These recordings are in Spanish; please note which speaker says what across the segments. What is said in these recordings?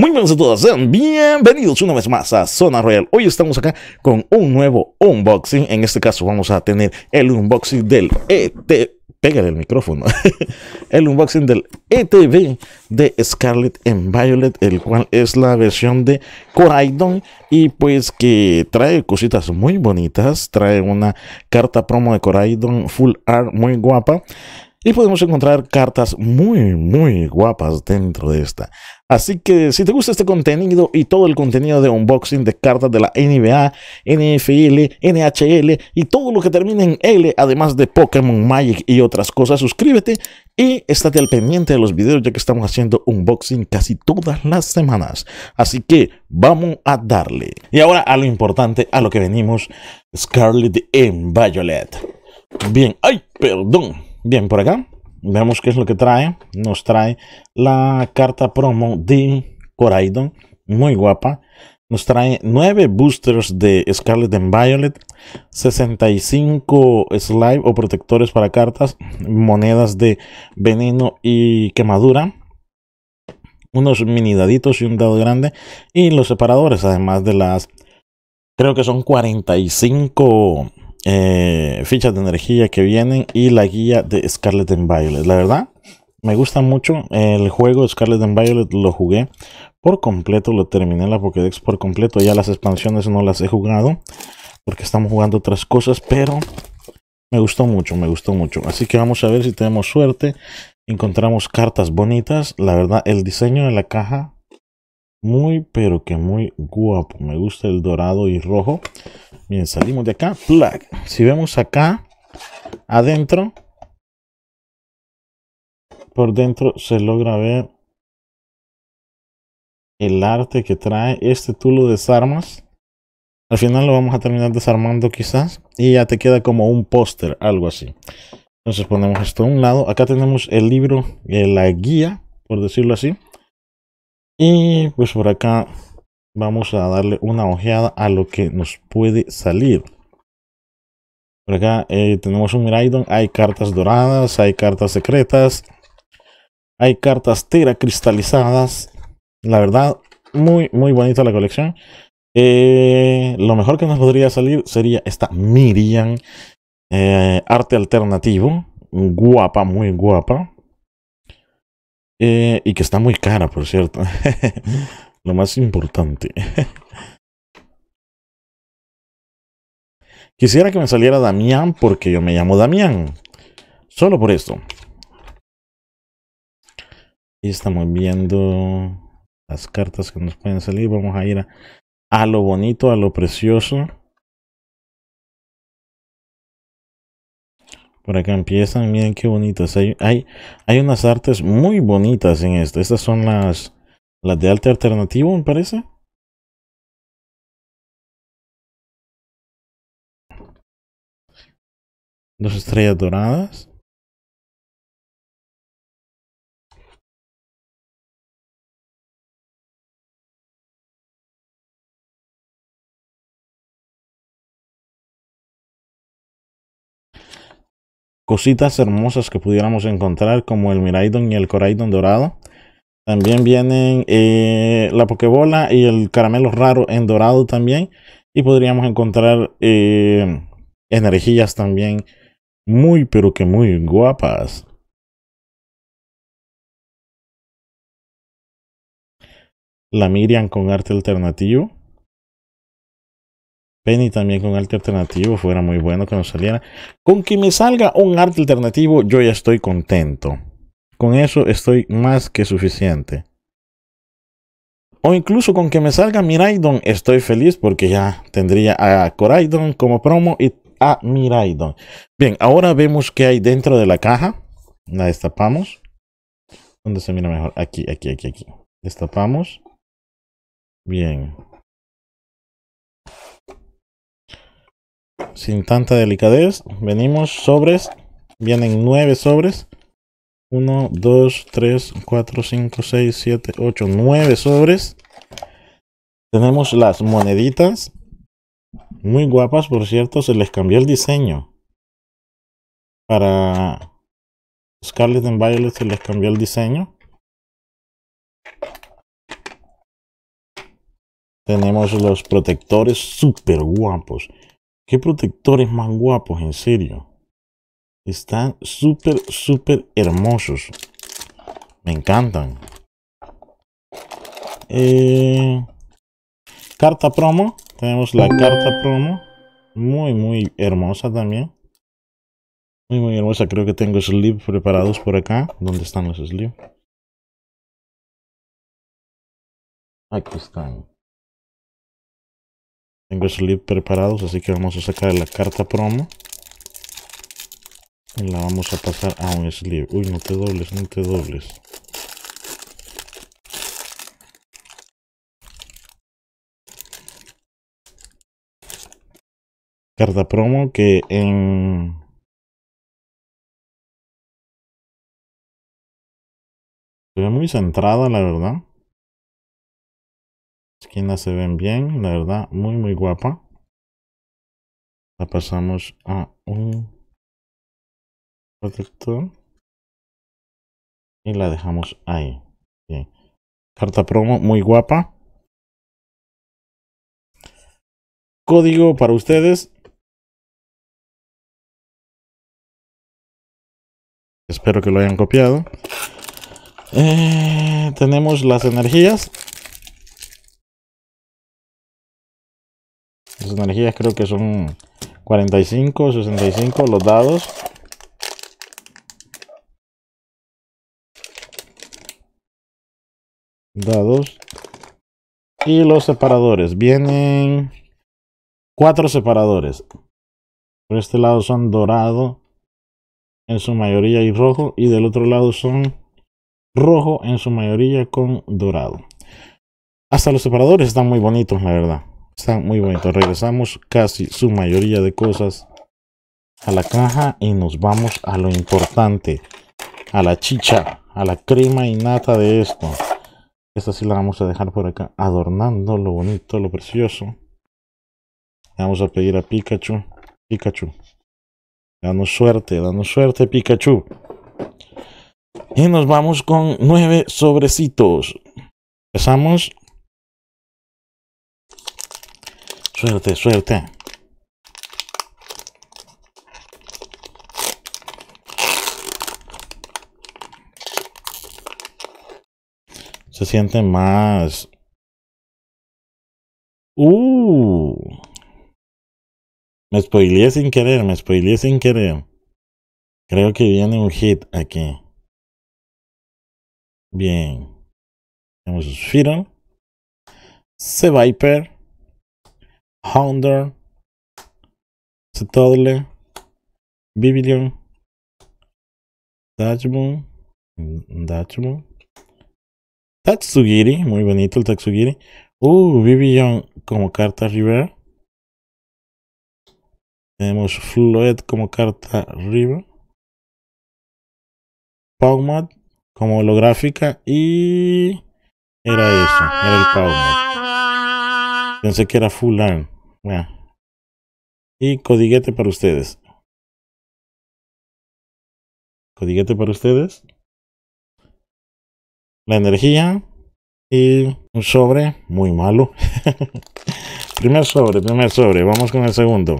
Speaker 1: Muy buenas a todos, sean bienvenidos una vez más a Zona Royal. Hoy estamos acá con un nuevo unboxing. En este caso vamos a tener el unboxing del ET. Pégale el micrófono. el unboxing del ETV de Scarlet and Violet, el cual es la versión de Coraidon y pues que trae cositas muy bonitas. Trae una carta promo de Coraidon Full Art muy guapa. Y podemos encontrar cartas muy, muy guapas dentro de esta. Así que si te gusta este contenido y todo el contenido de unboxing de cartas de la NBA, NFL, NHL y todo lo que termina en L, además de Pokémon Magic y otras cosas, suscríbete y estate al pendiente de los videos ya que estamos haciendo unboxing casi todas las semanas. Así que vamos a darle. Y ahora a lo importante, a lo que venimos, Scarlet en Violet. Bien, ay, perdón. Bien, por acá vemos qué es lo que trae. Nos trae la carta promo de Coraidon, muy guapa. Nos trae nueve boosters de Scarlet and Violet, 65 slime o protectores para cartas, monedas de veneno y quemadura, unos mini daditos y un dado grande, y los separadores, además de las, creo que son 45 eh, fichas de energía que vienen y la guía de Scarlet and Violet. La verdad, me gusta mucho el juego Scarlet and Violet, lo jugué por completo, lo terminé la Pokédex por completo, ya las expansiones no las he jugado porque estamos jugando otras cosas, pero me gustó mucho, me gustó mucho. Así que vamos a ver si tenemos suerte, encontramos cartas bonitas, la verdad el diseño de la caja muy, pero que muy guapo. Me gusta el dorado y rojo. Bien, salimos de acá. Si vemos acá, adentro,
Speaker 2: por dentro se logra ver el arte que trae. Este tulo de armas. Al
Speaker 1: final lo vamos a terminar desarmando quizás. Y ya te queda como un póster, algo así. Entonces ponemos esto a un lado. Acá tenemos el libro, eh, la guía, por decirlo así. Y pues por acá vamos a darle una ojeada a lo que nos puede salir. Por acá eh, tenemos un Miraidon, hay cartas doradas, hay cartas secretas, hay cartas teracristalizadas. cristalizadas. La verdad, muy, muy bonita la colección. Eh, lo mejor que nos podría salir sería esta Miriam, eh, arte alternativo, guapa, muy guapa. Eh, y que está muy cara, por cierto. Lo más importante. Quisiera que me saliera Damián porque yo me llamo Damián. Solo por esto. Y estamos viendo
Speaker 2: las cartas que nos pueden salir. Vamos a ir a lo bonito, a lo precioso. Por acá empiezan,
Speaker 1: miren qué bonitas. Hay, hay, hay unas artes muy bonitas en esto. Estas son las,
Speaker 2: las de arte alternativo, me parece. Dos estrellas doradas. cositas hermosas que pudiéramos encontrar como el Miraidon y el Coraidon dorado. También
Speaker 1: vienen eh, la Pokebola y el caramelo raro en dorado también. Y podríamos
Speaker 2: encontrar eh, energías también muy pero que muy guapas. La Miriam con arte alternativo
Speaker 1: y también con arte alternativo, fuera muy bueno que nos saliera. Con que me salga un arte alternativo, yo ya estoy contento. Con eso estoy más que suficiente. O incluso con que me salga Miraidon, estoy feliz porque ya tendría a Coraidon como promo y a Miraidon. Bien, ahora vemos qué hay dentro
Speaker 2: de la caja. La destapamos. ¿Dónde se mira mejor? Aquí, aquí, aquí, aquí. Destapamos. Bien. sin tanta delicadez. Venimos, sobres. Vienen
Speaker 1: 9 sobres. 1, 2, 3, 4, 5, 6, 7, 8, 9 sobres. Tenemos las moneditas. Muy guapas, por cierto, se les cambió el diseño. Para
Speaker 2: Scarlet and Violet se les cambió el diseño. Tenemos los protectores super
Speaker 1: guapos. Qué protectores más guapos, en serio. Están súper, súper hermosos. Me encantan. Eh, carta promo. Tenemos la carta promo. Muy, muy hermosa también. Muy, muy hermosa. Creo
Speaker 2: que tengo sleeve preparados por acá. ¿Dónde están los slips? Aquí están. Tengo slip preparados, así que vamos a sacar la carta promo. Y la vamos
Speaker 1: a pasar a un slip. Uy, no te dobles, no te dobles.
Speaker 2: Carta promo que en... Se muy centrada, la verdad esquinas se ven bien, la verdad, muy muy guapa. La pasamos a un protector y la dejamos ahí. Carta promo muy guapa. Código para ustedes. Espero que lo hayan copiado. Eh, tenemos las energías.
Speaker 1: energías creo que son 45, 65 los dados.
Speaker 2: Dados. Y los separadores. Vienen
Speaker 1: cuatro separadores. Por este lado son dorado en su mayoría y rojo. Y del otro lado son rojo en su mayoría con dorado. Hasta los separadores están muy bonitos, la verdad. Está muy bonito. Regresamos casi su mayoría de cosas a la caja y nos vamos a lo importante. A la chicha, a la crema y nata de esto. Esta sí la vamos a dejar por acá adornando lo bonito, lo precioso. Vamos a pedir a Pikachu. Pikachu. Danos suerte, danos suerte Pikachu. Y nos vamos con nueve sobrecitos. Empezamos Suerte, suerte. Se siente
Speaker 2: más... ¡Uh! Me spoileé sin querer, me spoilé sin querer. Creo que viene un hit aquí. Bien. Tenemos Sphero. Se Viper. Hounder Settle, Bibilion, Dachmon Dachmon Tatsugiri,
Speaker 1: muy bonito el Tatsugiri. Uh, Vivion como carta River.
Speaker 2: Tenemos Floet como carta River. Pogmat como holográfica y era eso, era el Pogmat. Pensé que era Fulan. Ah. Y codiguete para ustedes. Codiguete para ustedes. La energía.
Speaker 1: Y un sobre muy malo. primer sobre, primer sobre. Vamos con el segundo.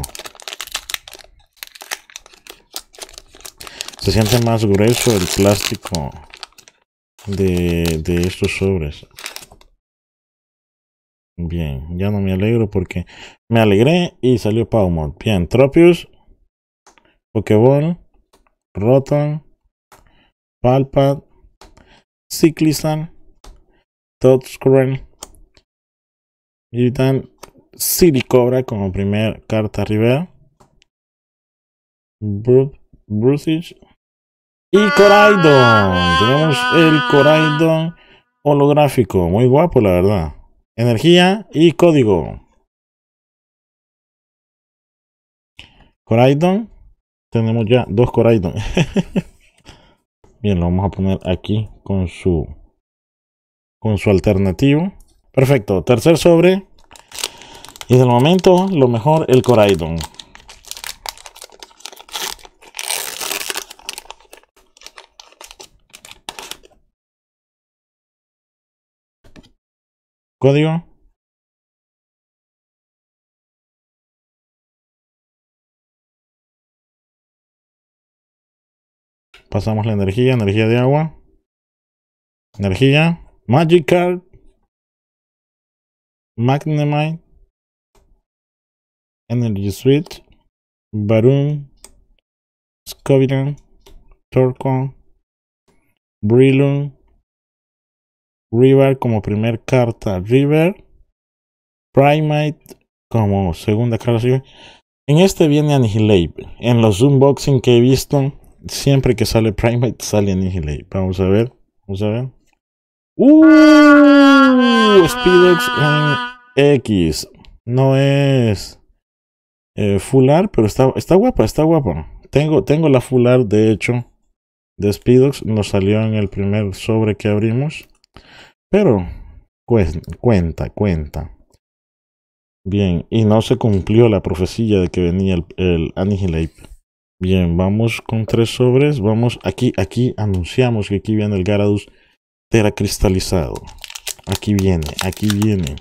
Speaker 1: Se siente más grueso el plástico de, de estos sobres. Bien, ya no me alegro porque me alegré y salió Paumont. Bien, Tropius, pokeball, Rotom, Palpat, ciclisan Toadscurrel, y dan Silicobra como primer carta Rivera, Bruce, y ah. Coraidon. Tenemos el Coraidon holográfico,
Speaker 2: muy guapo la verdad energía y código. Coraidon. Tenemos ya dos Coraidon.
Speaker 1: Bien, lo vamos a poner aquí con su con su alternativo. Perfecto, tercer sobre. Y de momento, lo mejor, el Coraidon.
Speaker 2: código pasamos la energía, energía de agua, energía, Magic Card, Magnemite, Energy suite Baroon, scovitan Torcon, Brilun River
Speaker 1: como primer carta River. Primate como segunda carta En este viene Annihilate. En los unboxing que he visto, siempre que sale Primate sale Annihilate. Vamos a ver. Vamos a ver. ¡Uh! Speedex en X. No es eh, fular, pero está, está guapa, está guapa. Tengo, tengo la fular, de hecho, de Speedox. Nos salió en el primer sobre que abrimos. Pero pues, cuenta, cuenta. Bien, y no se cumplió la profecía de que venía el, Annihilate. Bien, vamos con tres sobres. Vamos, aquí, aquí anunciamos que aquí viene el Garadus Teracristalizado. Aquí viene, aquí viene.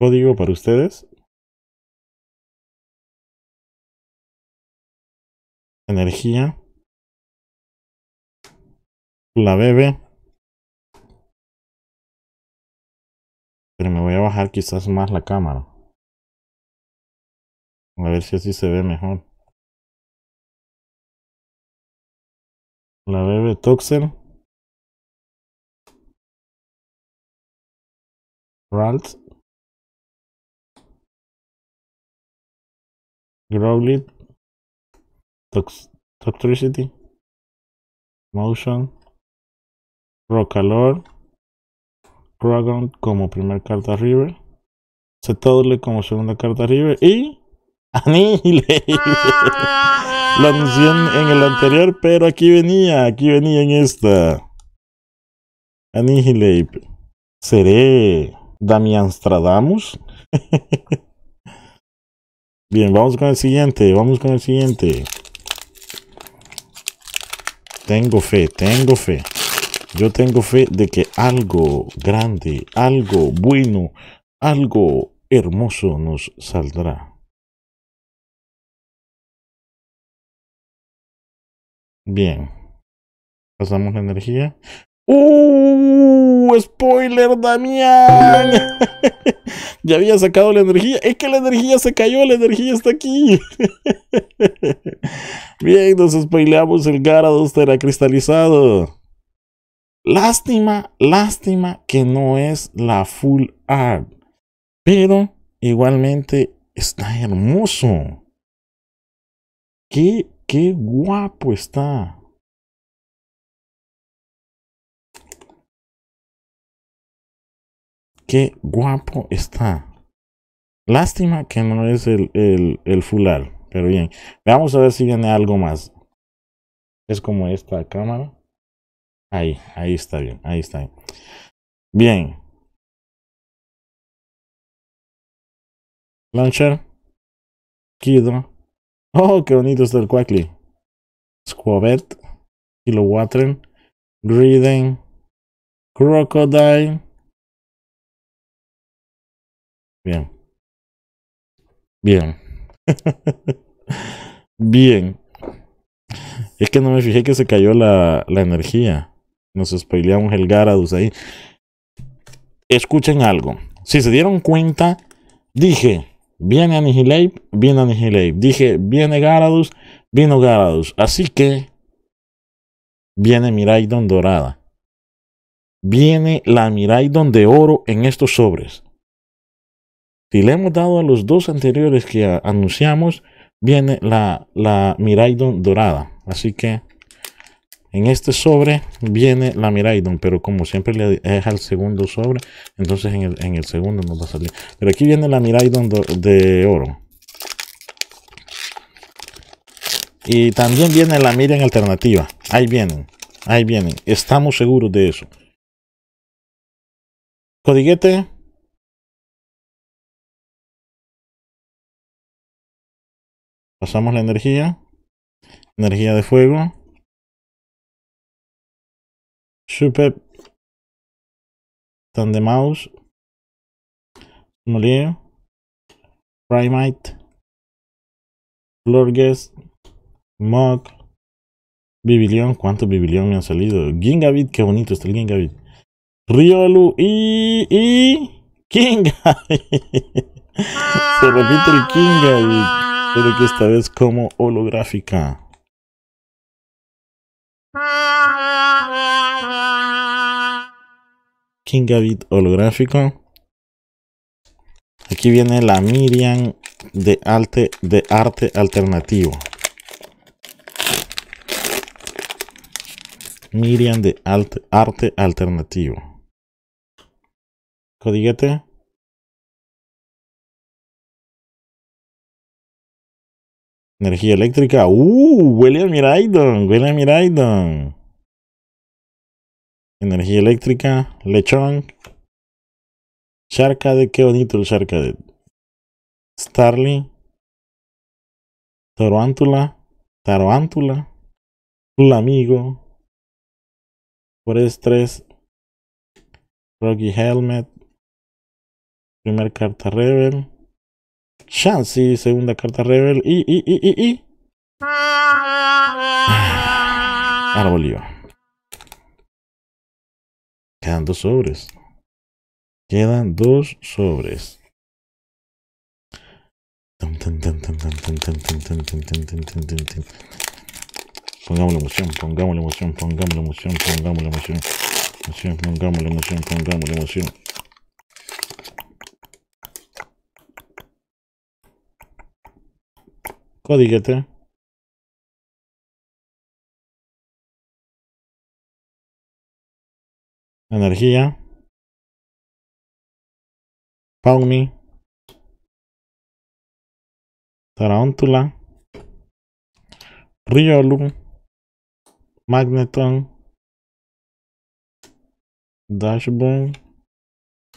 Speaker 2: Código para ustedes, energía, la bebe. Pero me voy a bajar quizás más la cámara. A ver si así se ve mejor. La bebe Toxel. Ralt. Toxicity, Motion, Rockalor, Dragon como primer carta River, Setodle como segunda carta River y
Speaker 1: Annihilate. La anuncié en el anterior, pero aquí venía, aquí venía en esta. Annihilate. Seré Stradamus. Bien, vamos con el siguiente, vamos con el siguiente. Tengo fe, tengo fe. Yo tengo fe de que algo grande,
Speaker 2: algo bueno, algo hermoso nos saldrá. Bien. Pasamos la energía. ¡Uh! ¡Spoiler,
Speaker 1: Damián! Ya había sacado la energía. Es que la energía se cayó, la energía está aquí. Bien, nos spoileamos el Garados cristalizado. Lástima, lástima que no es la full art. Pero igualmente está
Speaker 2: hermoso. Qué, qué guapo está. Qué guapo está. Lástima que no es el,
Speaker 1: el, el fular. Pero bien, vamos a ver si viene algo más. Es como
Speaker 2: esta cámara. Ahí, ahí está bien, ahí está bien. Launcher. Kidro. Oh, qué bonito está el Quackly. Squabet. Kilowatren. Greeden. Crocodile. Bien. Bien. Bien. Es que no me fijé que se
Speaker 1: cayó la, energía. Nos spoileamos el Garados ahí. Escuchen algo. Si se dieron cuenta, dije, viene Anihilate, viene Anihilate. Dije, viene Garadus, vino Garadus. Así que viene Miraidon dorada. Viene la Miraidon de oro en estos sobres. Si le hemos dado a los dos anteriores que anunciamos, viene la, la Miraidon dorada. Así que en este sobre viene la Miraidon, pero como siempre le deja el segundo sobre, entonces en el, en el segundo nos va a salir. Pero aquí viene la Miraidon de oro. Y también viene la Miriam alternativa.
Speaker 2: Ahí vienen, ahí vienen. Estamos seguros de eso. Codiguete Pasamos la energía. Energía de fuego. Super. Tandemouse. Molier. Primite. Florguest. Mock. Bibilión.
Speaker 1: ¿Cuántos Bibilión me han salido? Gingavit, Qué bonito está el Gingabit. Riolu y. y. Kingabit. Se repite el Kingavit de que esta vez como holográfica. King David holográfico. Aquí viene la Miriam de arte, de arte alternativo.
Speaker 2: Miriam de arte, arte alternativo. Codiguete Energía eléctrica. ¡Uh! William a Miraidon. Huele Energía eléctrica. Lechon. Sharkade. Qué bonito el Sharkade. Starly. tarantula Tarántula. Amigo. Forest 3. Rocky Helmet. Primer carta Rebel y segunda
Speaker 1: carta Rebel y, y, y, y, y.
Speaker 2: Quedan dos sobres. Quedan dos sobres.
Speaker 1: Pongamos la emoción, pongamos la emoción, pongamos la emoción, pongamos la emoción. Emoción, pongamos la emoción, pongamos la emoción.
Speaker 2: Codiguete. Energía. Paumi. tarantula. Riolu. Magneton. Dashboom.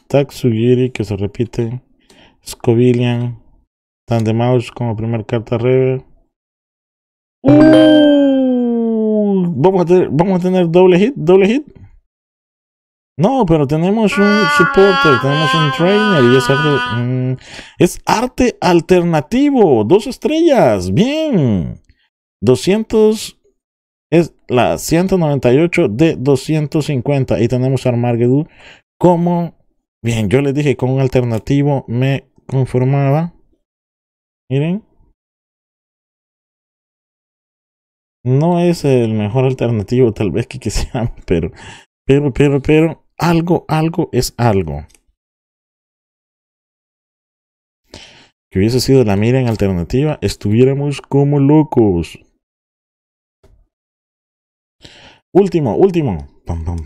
Speaker 1: Taksugiri que se repite. Scovillian. Tan de mouse como primer carta rever uh. vamos, a tener, vamos a tener doble hit, doble hit. No, pero tenemos un ah. supporter, tenemos un trainer y es arte, mm, alternativo. Dos estrellas, bien. 200 es la 198 de 250 y tenemos a como,
Speaker 2: bien, yo les dije con un alternativo me conformaba. Miren. No es el mejor alternativo tal vez que sea pero, pero, pero, pero, algo, algo es algo. Que hubiese sido la mira en alternativa, estuviéramos como locos.
Speaker 1: Último, último. Vamos,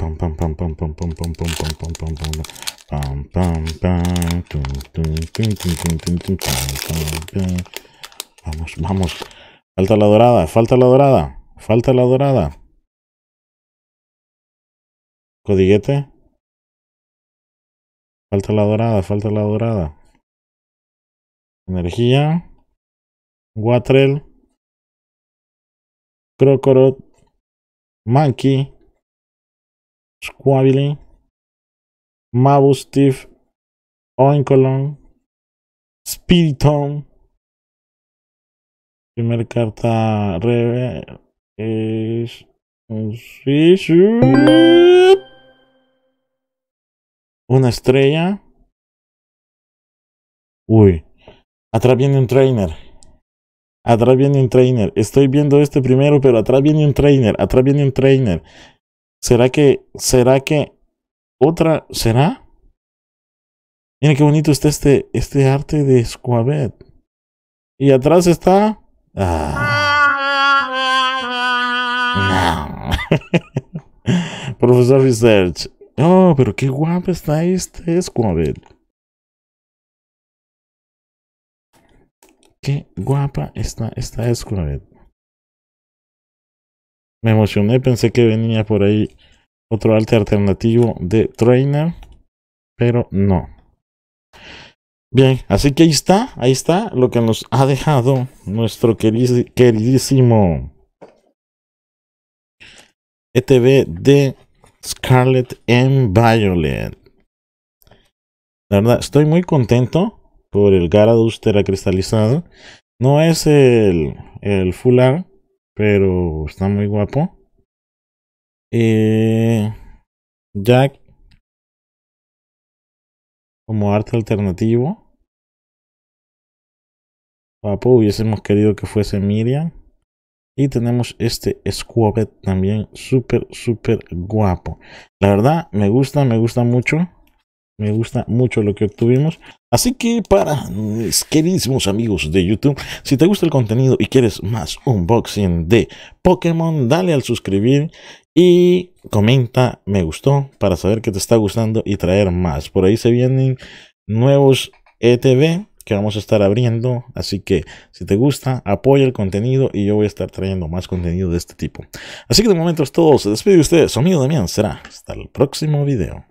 Speaker 2: vamos. Falta la dorada, falta la dorada, falta la dorada. Codiguete. Falta la dorada, falta la dorada. Energía. Watrel. Crocorot. Monkey, steve Mabustif, Oinkolon Spiriton. primer carta reve es un Una estrella.
Speaker 1: Uy. Atrás un trainer. Atrás viene un trainer. Estoy viendo este primero, pero atrás viene un trainer. Atrás viene un trainer. ¿Será que, será que otra, será? Mira qué bonito está este, este arte de Squabet. Y atrás está... Ah,
Speaker 2: no. Profesor
Speaker 1: Research.
Speaker 2: Oh, pero qué guapo está este Squabet. qué guapa está esta Squad. Me emocioné,
Speaker 1: pensé que venía por ahí otro arte alternativo de Trainer, pero no. Bien, así que ahí está, ahí está lo que nos ha dejado nuestro queridísimo ETB de Scarlet and Violet. La verdad, estoy muy contento por el Garados cristalizado.
Speaker 2: No es el, el pero está muy guapo. Eh, Jack como arte alternativo. Papo, hubiésemos querido que fuese Miriam. Y tenemos este Squabet también,
Speaker 1: súper, súper guapo. La verdad, me gusta, me gusta mucho. Me gusta mucho lo que obtuvimos. Así que para mis queridísimos amigos de YouTube, si te gusta el contenido y quieres más unboxing de Pokémon, dale al suscribir y comenta me gustó para saber que te está gustando y traer más. Por ahí se vienen nuevos ETV que vamos a estar abriendo, así que si te gusta, apoya el contenido y yo voy a estar trayendo más contenido de este tipo. Así que de momento es todo, se despide ustedes, su amigo Damián será hasta el próximo video.